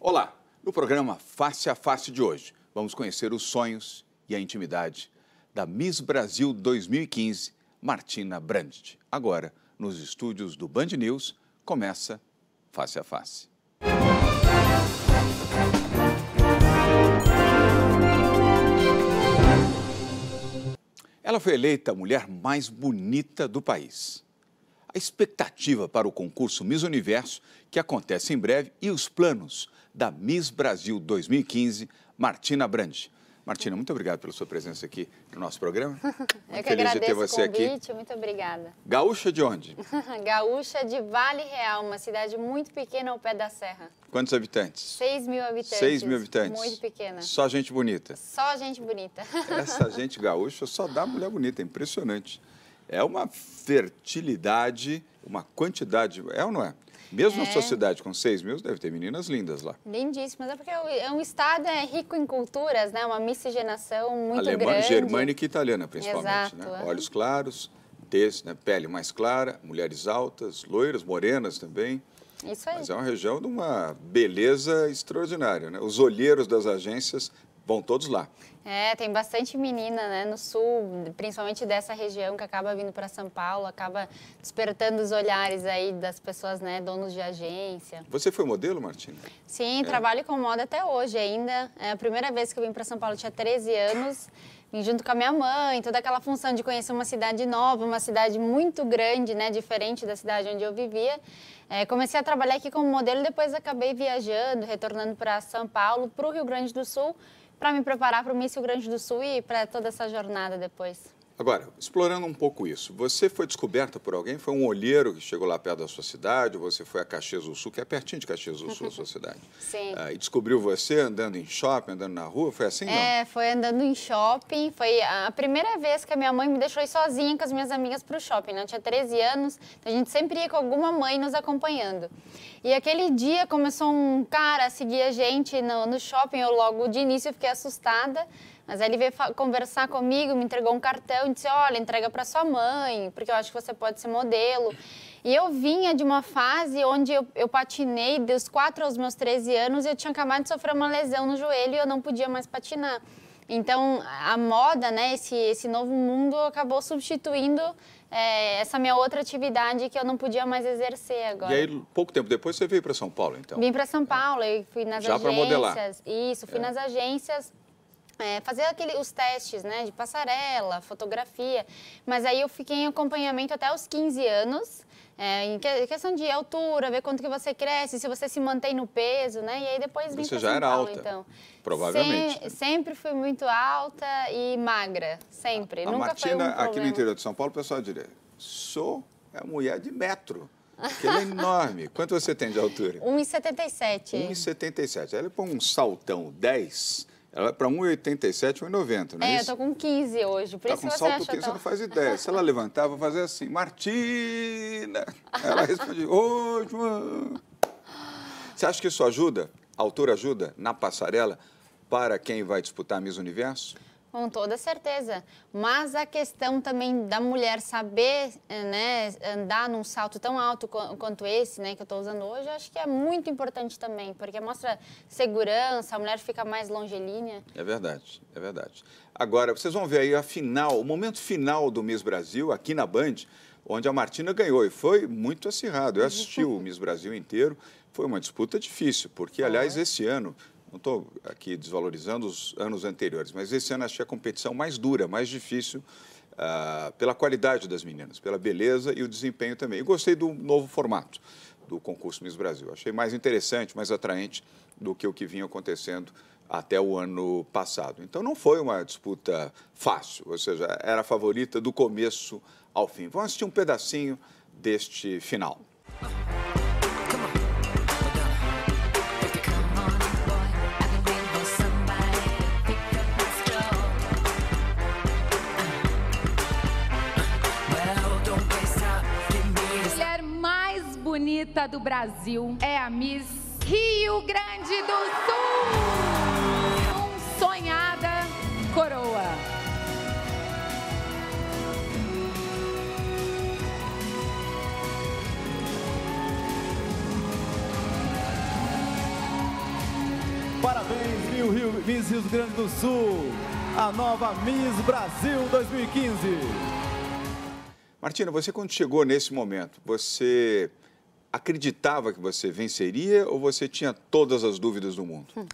Olá, no programa Face a Face de hoje, vamos conhecer os sonhos e a intimidade da Miss Brasil 2015, Martina Brandt. Agora, nos estúdios do Band News, começa Face a Face. Ela foi eleita a mulher mais bonita do país expectativa para o concurso Miss Universo, que acontece em breve, e os planos da Miss Brasil 2015, Martina Brandi. Martina, muito obrigado pela sua presença aqui no nosso programa. Muito Eu que feliz de ter você o convite, aqui. muito obrigada. Gaúcha de onde? Gaúcha de Vale Real, uma cidade muito pequena ao pé da serra. Quantos habitantes? 6 mil habitantes. 6 mil habitantes. Muito pequena. Só gente bonita. Só gente bonita. Essa gente gaúcha só dá mulher bonita, é impressionante é uma fertilidade, uma quantidade, é ou não é? Mesmo é. na sua cidade, com 6 mil, deve ter meninas lindas lá. Lindíssimas. É porque é, é um estado é rico em culturas, né? Uma miscigenação muito Alemã, grande. Germânica e italiana, principalmente. Né? Exato, né? é. Olhos claros, texto, né? pele mais clara, mulheres altas, loiras, morenas também. Isso aí. Mas é uma região de uma beleza extraordinária, né? Os olheiros das agências Vão todos lá. É, tem bastante menina, né, no sul, principalmente dessa região que acaba vindo para São Paulo, acaba despertando os olhares aí das pessoas, né, donos de agência. Você foi modelo, Martina? Sim, é. trabalho com moda até hoje ainda. É a primeira vez que eu vim para São Paulo tinha 13 anos. Vim junto com a minha mãe, toda aquela função de conhecer uma cidade nova, uma cidade muito grande, né, diferente da cidade onde eu vivia. É, comecei a trabalhar aqui como modelo, depois acabei viajando, retornando para São Paulo, para o Rio Grande do Sul para me preparar para o Miss Rio Grande do Sul e para toda essa jornada depois. Agora, explorando um pouco isso, você foi descoberta por alguém? Foi um olheiro que chegou lá perto da sua cidade? Você foi a Caxias do Sul, que é pertinho de Caxias do Sul, a sua cidade? Sim. Ah, e descobriu você andando em shopping, andando na rua? Foi assim, não? É, foi andando em shopping. Foi a primeira vez que a minha mãe me deixou ir sozinha com as minhas amigas para o shopping. Né? Eu tinha 13 anos, então a gente sempre ia com alguma mãe nos acompanhando. E aquele dia começou um cara a seguir a gente no, no shopping. Eu logo de início fiquei assustada. Mas aí ele veio conversar comigo, me entregou um cartão e disse: Olha, entrega para sua mãe, porque eu acho que você pode ser modelo. E eu vinha de uma fase onde eu, eu patinei dos 4 aos meus 13 anos e eu tinha acabado de sofrer uma lesão no joelho e eu não podia mais patinar. Então, a moda, né, esse, esse novo mundo acabou substituindo é, essa minha outra atividade que eu não podia mais exercer agora. E aí, pouco tempo depois, você veio para São Paulo, então? Vim para São Paulo, é. e fui nas Já agências. Já para modelar. Isso, fui é. nas agências é, fazer aquele, os testes né, de passarela, fotografia, mas aí eu fiquei em acompanhamento até os 15 anos, é, em questão de altura, ver quanto que você cresce, se você se mantém no peso, né? E aí depois vim Você já era Paulo, alta, então. provavelmente. Né? sempre fui muito alta e magra, sempre. A, Nunca Martina, foi um aqui no interior de São Paulo, o pessoal diria, sou a é mulher de metro. Porque ela é enorme. Quanto você tem de altura? 1,77. 1,77. Ela põe um saltão 10, ela é para 1,87, 1,90, não é, é isso? É, eu tô com 15 hoje, por tá isso com você salto 15, tão... você não faz ideia. Se ela levantar, vou fazer assim, Martina! Ela responde, oi, João! Você acha que isso ajuda? A altura ajuda na passarela para quem vai disputar a Miss Universo? Com toda certeza. Mas a questão também da mulher saber eh, né, andar num salto tão alto quanto esse né, que eu estou usando hoje, acho que é muito importante também, porque mostra segurança, a mulher fica mais longilínea. É verdade, é verdade. Agora, vocês vão ver aí a final, o momento final do Miss Brasil, aqui na Band, onde a Martina ganhou. E foi muito acirrado. Eu assisti o Miss Brasil inteiro. Foi uma disputa difícil, porque, aliás, esse ano não estou aqui desvalorizando os anos anteriores, mas esse ano achei a competição mais dura, mais difícil, uh, pela qualidade das meninas, pela beleza e o desempenho também. E gostei do novo formato do concurso Miss Brasil. Achei mais interessante, mais atraente do que o que vinha acontecendo até o ano passado. Então não foi uma disputa fácil, ou seja, era a favorita do começo ao fim. Vamos assistir um pedacinho deste final. bonita do Brasil é a Miss Rio Grande do Sul. Um sonhada coroa. Parabéns, Rio, Rio, Miss Rio Grande do Sul, a nova Miss Brasil 2015. Martina, você quando chegou nesse momento, você acreditava que você venceria ou você tinha todas as dúvidas do mundo? Hum.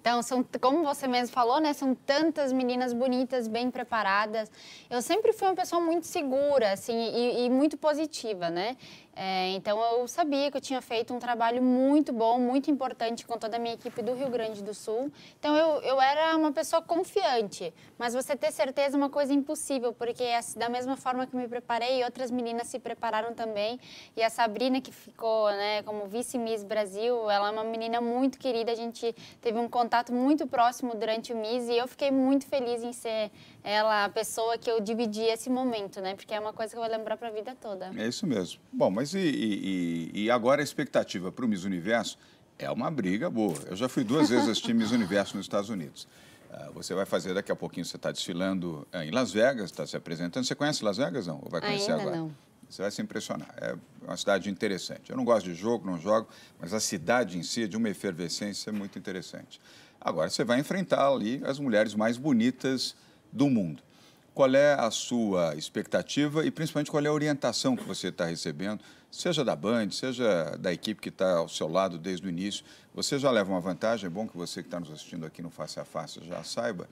Então, são, como você mesmo falou, né? São tantas meninas bonitas, bem preparadas. Eu sempre fui uma pessoa muito segura, assim, e, e muito positiva, né? É, então eu sabia que eu tinha feito um trabalho muito bom, muito importante com toda a minha equipe do Rio Grande do Sul. Então eu, eu era uma pessoa confiante, mas você ter certeza é uma coisa impossível, porque é da mesma forma que me preparei, outras meninas se prepararam também. E a Sabrina, que ficou né, como vice-miss Brasil, ela é uma menina muito querida, a gente teve um contato muito próximo durante o Miss e eu fiquei muito feliz em ser ela a pessoa que eu dividi esse momento, né? Porque é uma coisa que eu vou lembrar para a vida toda. É isso mesmo. Bom, mas e, e, e agora a expectativa para o Miss Universo é uma briga boa. Eu já fui duas vezes assistir Miss Universo nos Estados Unidos. Ah, você vai fazer daqui a pouquinho, você está desfilando ah, em Las Vegas, está se apresentando. Você conhece Las Vegas não? Ou vai conhecer Ainda agora? Não. Você vai se impressionar. É uma cidade interessante. Eu não gosto de jogo, não jogo, mas a cidade em si é de uma efervescência é muito interessante. Agora você vai enfrentar ali as mulheres mais bonitas do mundo. Qual é a sua expectativa e, principalmente, qual é a orientação que você está recebendo, seja da Band, seja da equipe que está ao seu lado desde o início? Você já leva uma vantagem, é bom que você que está nos assistindo aqui no Face a Face já saiba.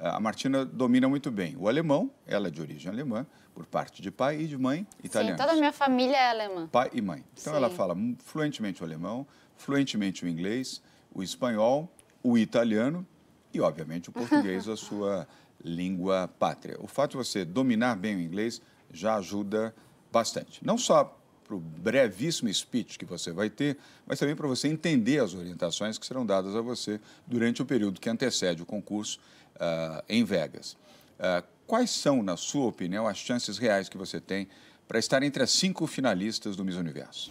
Ah, a Martina domina muito bem o alemão, ela é de origem alemã, por parte de pai e de mãe italiana. toda a minha família é alemã. Pai e mãe. Então Sim. ela fala fluentemente o alemão, fluentemente o inglês, o espanhol, o italiano e, obviamente, o português, a sua língua pátria. O fato de você dominar bem o inglês já ajuda bastante. Não só para o brevíssimo speech que você vai ter, mas também para você entender as orientações que serão dadas a você durante o período que antecede o concurso uh, em Vegas. Uh, quais são, na sua opinião, as chances reais que você tem para estar entre as cinco finalistas do Miss Universo?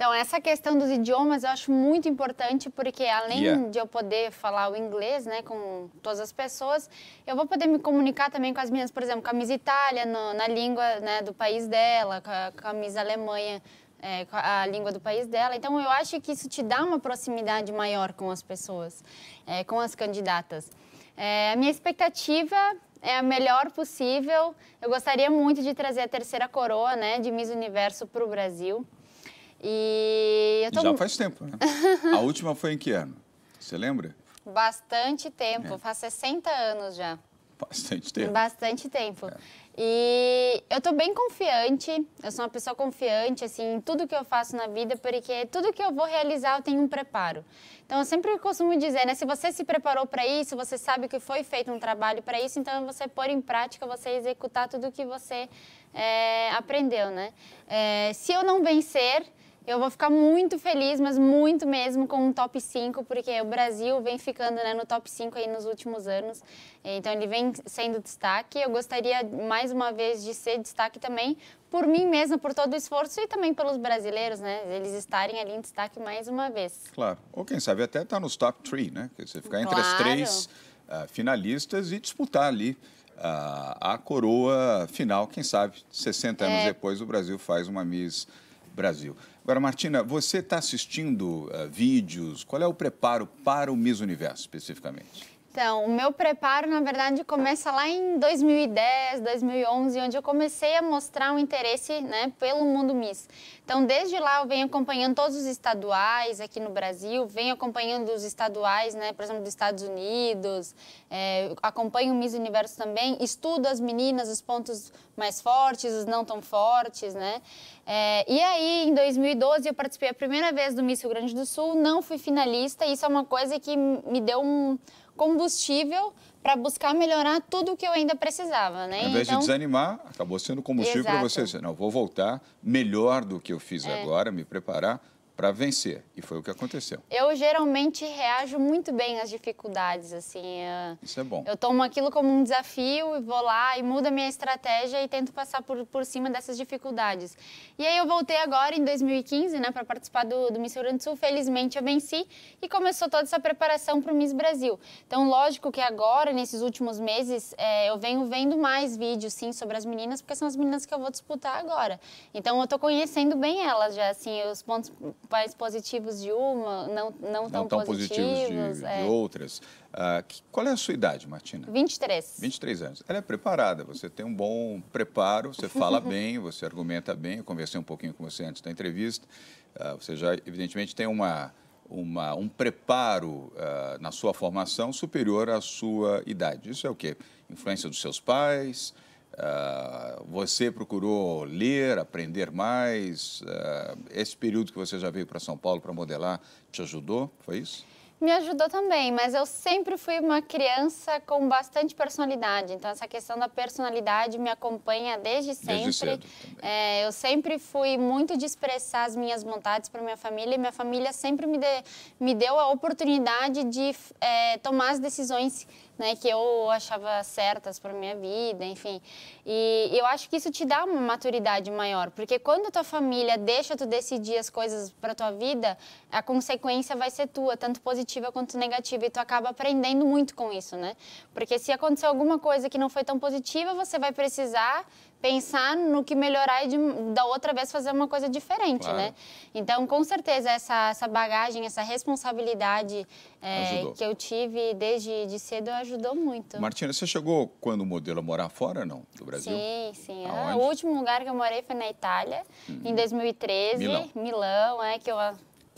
Então, essa questão dos idiomas eu acho muito importante, porque além yeah. de eu poder falar o inglês né, com todas as pessoas, eu vou poder me comunicar também com as minhas, por exemplo, com Miss Itália, no, na língua né, do país dela, com a, Miss Alemanha, é, a língua do país dela. Então, eu acho que isso te dá uma proximidade maior com as pessoas, é, com as candidatas. É, a minha expectativa é a melhor possível. Eu gostaria muito de trazer a terceira coroa né, de Miss Universo para o Brasil. E tô... Já faz tempo, né? A última foi em que ano? Você lembra? Bastante tempo, é. faz 60 anos já. Bastante tempo. Bastante tempo. É. E eu tô bem confiante, eu sou uma pessoa confiante, assim, em tudo que eu faço na vida, porque tudo que eu vou realizar eu tenho um preparo. Então, eu sempre costumo dizer, né, se você se preparou para isso, você sabe que foi feito um trabalho para isso, então você pôr em prática, você executar tudo que você é, aprendeu, né? É, se eu não vencer, eu vou ficar muito feliz, mas muito mesmo, com um top 5, porque o Brasil vem ficando né, no top 5 aí nos últimos anos. Então ele vem sendo destaque. Eu gostaria mais uma vez de ser destaque também por mim mesma, por todo o esforço e também pelos brasileiros, né? Eles estarem ali em destaque mais uma vez. Claro. Ou quem sabe até estar tá nos top 3, né? Quer dizer, ficar entre claro. as três uh, finalistas e disputar ali uh, a coroa final. Quem sabe 60 anos é... depois o Brasil faz uma Miss Brasil. Agora, Martina, você está assistindo uh, vídeos, qual é o preparo para o Miss Universo especificamente? Então, o meu preparo, na verdade, começa lá em 2010, 2011, onde eu comecei a mostrar um interesse né, pelo mundo Miss. Então, desde lá, eu venho acompanhando todos os estaduais aqui no Brasil, venho acompanhando os estaduais, né, por exemplo, dos Estados Unidos, é, acompanho o Miss Universo também, estudo as meninas, os pontos mais fortes, os não tão fortes, né? É, e aí, em 2012, eu participei a primeira vez do Miss Rio Grande do Sul, não fui finalista, e isso é uma coisa que me deu um combustível para buscar melhorar tudo o que eu ainda precisava, né? Em vez então... de desanimar, acabou sendo combustível para você. Não, vou voltar melhor do que eu fiz é. agora, me preparar para vencer. E foi o que aconteceu. Eu geralmente reajo muito bem às dificuldades, assim. Isso é bom. Eu tomo aquilo como um desafio e vou lá e mudo a minha estratégia e tento passar por, por cima dessas dificuldades. E aí eu voltei agora em 2015, né, para participar do, do Miss Grande Sul. Felizmente eu venci e começou toda essa preparação para o Miss Brasil. Então, lógico que agora, nesses últimos meses, é, eu venho vendo mais vídeos, sim, sobre as meninas, porque são as meninas que eu vou disputar agora. Então, eu estou conhecendo bem elas já, assim, os pontos pais positivos de uma, não, não, não tão, tão positivos, positivos de, é. de outras. Ah, que, qual é a sua idade, Martina? 23. 23 anos. Ela é preparada, você tem um bom preparo, você fala bem, você argumenta bem. Eu conversei um pouquinho com você antes da entrevista. Ah, você já, evidentemente, tem uma, uma um preparo ah, na sua formação superior à sua idade. Isso é o quê? Influência dos seus pais? Ah, você procurou ler, aprender mais? Uh, esse período que você já veio para São Paulo para modelar te ajudou? Foi isso? Me ajudou também, mas eu sempre fui uma criança com bastante personalidade. Então, essa questão da personalidade me acompanha desde sempre. Desde cedo é, eu sempre fui muito de expressar as minhas vontades para minha família e minha família sempre me, de, me deu a oportunidade de é, tomar as decisões né, que eu achava certas para minha vida, enfim. E eu acho que isso te dá uma maturidade maior, porque quando a tua família deixa tu decidir as coisas para tua vida, a consequência vai ser tua, tanto positiva quanto negativa, e tu acaba aprendendo muito com isso, né? Porque se acontecer alguma coisa que não foi tão positiva, você vai precisar pensar no que melhorar e de, da outra vez fazer uma coisa diferente, claro. né? Então, com certeza, essa, essa bagagem, essa responsabilidade é, que eu tive desde de cedo ajudou muito. Martina, você chegou quando modelo a morar fora, não? Do Brasil? Sim, sim. É, o último lugar que eu morei foi na Itália, hum. em 2013. Milão. Milão, é, que eu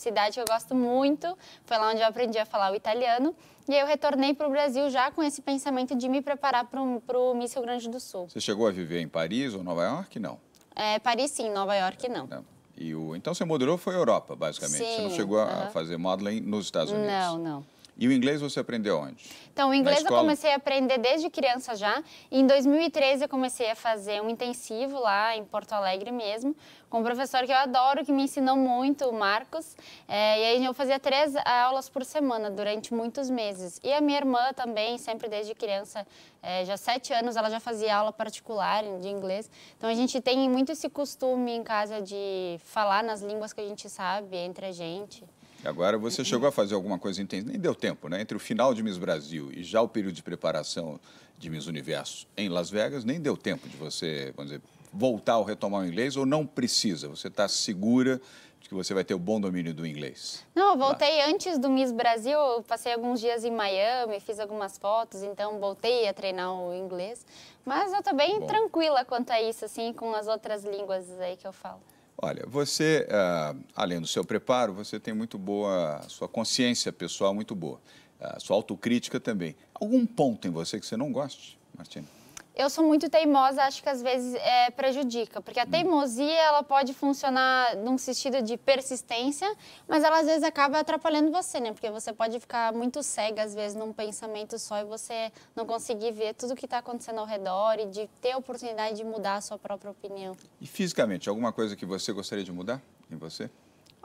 cidade que eu gosto muito, foi lá onde eu aprendi a falar o italiano. E aí eu retornei para o Brasil já com esse pensamento de me preparar para o Miss Rio Grande do Sul. Você chegou a viver em Paris ou Nova York? Não. É, Paris sim, Nova York não. não. É, é. E o... Então você moderou foi Europa, basicamente. Sim, você não chegou a uh -huh. fazer modeling nos Estados Unidos? Não, não. E o inglês você aprendeu onde? Então, o inglês eu comecei a aprender desde criança já. Em 2013 eu comecei a fazer um intensivo lá em Porto Alegre mesmo, com um professor que eu adoro, que me ensinou muito, o Marcos. É, e aí eu fazia três aulas por semana durante muitos meses. E a minha irmã também, sempre desde criança, é, já sete anos, ela já fazia aula particular de inglês. Então a gente tem muito esse costume em casa de falar nas línguas que a gente sabe entre a gente. Agora você chegou a fazer alguma coisa intensa, nem deu tempo, né? Entre o final de Miss Brasil e já o período de preparação de Miss Universo em Las Vegas, nem deu tempo de você, vamos dizer, voltar ou retomar o inglês ou não precisa? Você está segura de que você vai ter o bom domínio do inglês? Não, eu tá. voltei Lá. antes do Miss Brasil, passei alguns dias em Miami, fiz algumas fotos, então voltei a treinar o inglês. Mas eu estou bem bom. tranquila quanto a isso, assim, com as outras línguas aí que eu falo. Olha, você, eh, além do seu preparo, você tem muito boa, sua consciência pessoal muito boa, eh, sua autocrítica também. Algum ponto em você que você não goste, Martina? eu sou muito teimosa, acho que às vezes é, prejudica, porque a hum. teimosia ela pode funcionar num sentido de persistência, mas ela às vezes acaba atrapalhando você, né? Porque você pode ficar muito cega às vezes num pensamento só e você não conseguir ver tudo o que está acontecendo ao redor e de ter a oportunidade de mudar a sua própria opinião. E fisicamente, alguma coisa que você gostaria de mudar em você?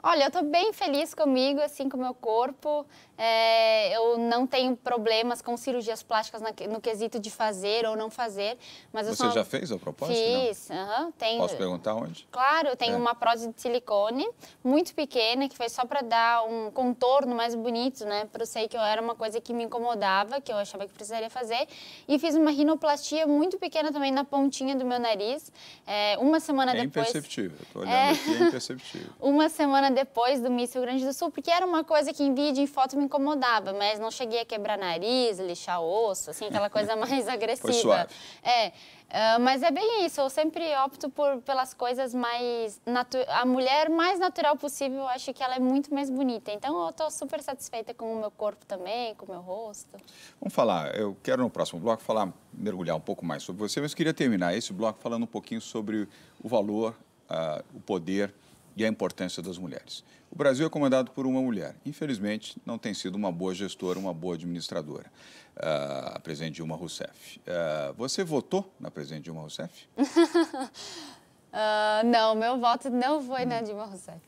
Olha, eu estou bem feliz comigo, assim, com o meu corpo. É, eu não tenho problemas com cirurgias plásticas na, no quesito de fazer ou não fazer. Mas Você só... já fez a propósito? Fiz, Uhum, tenho... Posso perguntar onde? Claro, eu tenho é. uma prótese de silicone muito pequena, que foi só para dar um contorno mais bonito, né? Para eu sei que eu era uma coisa que me incomodava, que eu achava que precisaria fazer. E fiz uma rinoplastia muito pequena também na pontinha do meu nariz. É, uma semana é depois... É imperceptível, estou olhando aqui, é imperceptível. uma semana semana depois do Miss Rio Grande do Sul, porque era uma coisa que em vídeo, em foto me incomodava, mas não cheguei a quebrar nariz, lixar osso, assim, aquela coisa mais agressiva. Foi suave. É. Uh, mas é bem isso, eu sempre opto por, pelas coisas mais... A mulher mais natural possível, eu acho que ela é muito mais bonita. Então, eu estou super satisfeita com o meu corpo também, com o meu rosto. Vamos falar, eu quero no próximo bloco falar, mergulhar um pouco mais sobre você, mas queria terminar esse bloco falando um pouquinho sobre o valor, uh, o poder e a importância das mulheres. O Brasil é comandado por uma mulher. Infelizmente, não tem sido uma boa gestora, uma boa administradora, ah, a presidente Dilma Rousseff. Ah, você votou na presidente Dilma Rousseff? Uh, não, meu voto não foi hum. na Dilma Rousseff.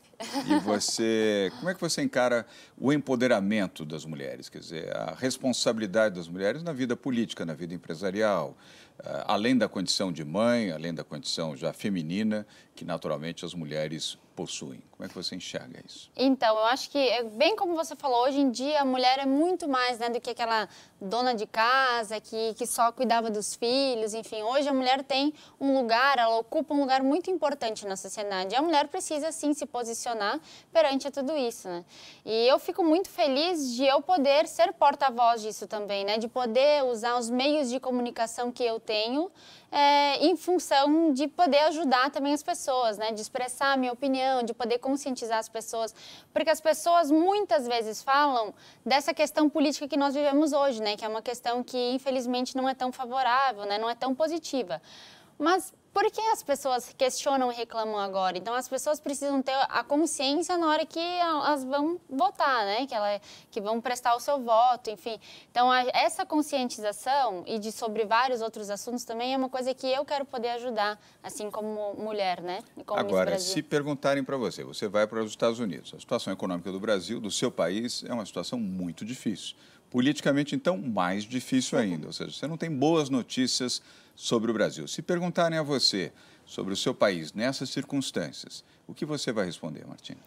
E você, como é que você encara o empoderamento das mulheres, quer dizer, a responsabilidade das mulheres na vida política, na vida empresarial, uh, além da condição de mãe, além da condição já feminina, que naturalmente as mulheres possuem. Como é que você enxerga isso? Então, eu acho que, é, bem como você falou, hoje em dia a mulher é muito mais né, do que aquela dona de casa que, que só cuidava dos filhos, enfim. Hoje a mulher tem um lugar, ela ocupa um lugar muito importante na sociedade. a mulher precisa, sim, se posicionar perante a tudo isso, né? E eu fico muito feliz de eu poder ser porta-voz disso também, né? De poder usar os meios de comunicação que eu tenho é, em função de poder ajudar também as pessoas, né? De expressar a minha opinião, de poder conscientizar as pessoas, porque as pessoas muitas vezes falam dessa questão política que nós vivemos hoje, né, que é uma questão que infelizmente não é tão favorável, né, não é tão positiva. Mas por que as pessoas questionam e reclamam agora? Então, as pessoas precisam ter a consciência na hora que elas vão votar, né? Que, ela, é, que vão prestar o seu voto, enfim. Então, a, essa conscientização e de sobre vários outros assuntos também é uma coisa que eu quero poder ajudar, assim como mulher, né? Como agora, se perguntarem para você, você vai para os Estados Unidos. A situação econômica do Brasil, do seu país, é uma situação muito difícil. Politicamente, então, mais difícil ainda. Ou seja, você não tem boas notícias sobre o Brasil. Se perguntarem a você sobre o seu país nessas circunstâncias, o que você vai responder, Martina?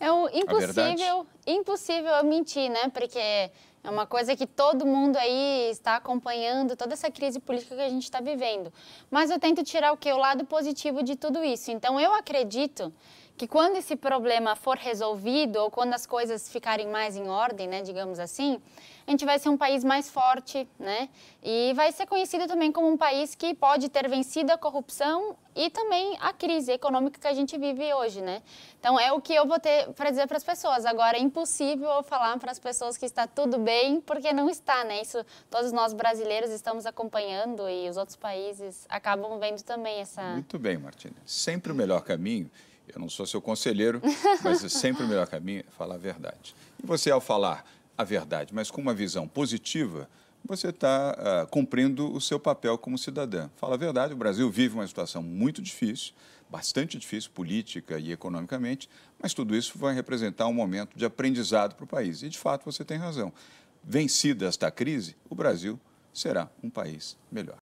É o impossível, impossível eu mentir, né? Porque é uma coisa que todo mundo aí está acompanhando, toda essa crise política que a gente está vivendo. Mas eu tento tirar o que? O lado positivo de tudo isso. Então, eu acredito que quando esse problema for resolvido ou quando as coisas ficarem mais em ordem, né, digamos assim, a gente vai ser um país mais forte, né? E vai ser conhecido também como um país que pode ter vencido a corrupção e também a crise econômica que a gente vive hoje, né? Então é o que eu vou ter para dizer para as pessoas. Agora é impossível eu falar para as pessoas que está tudo bem, porque não está, né? Isso todos nós brasileiros estamos acompanhando e os outros países acabam vendo também essa Muito bem, Martina. Sempre o melhor caminho eu não sou seu conselheiro, mas é sempre o melhor caminho é falar a verdade. E você, ao falar a verdade, mas com uma visão positiva, você está uh, ah, cumprindo o seu papel como cidadã. Fala a verdade, o Brasil vive uma situação muito difícil, bastante difícil, política e economicamente, mas tudo isso vai representar um momento de aprendizado para o país. E, de fato, você tem razão. Vencida esta crise, o Brasil será um país melhor.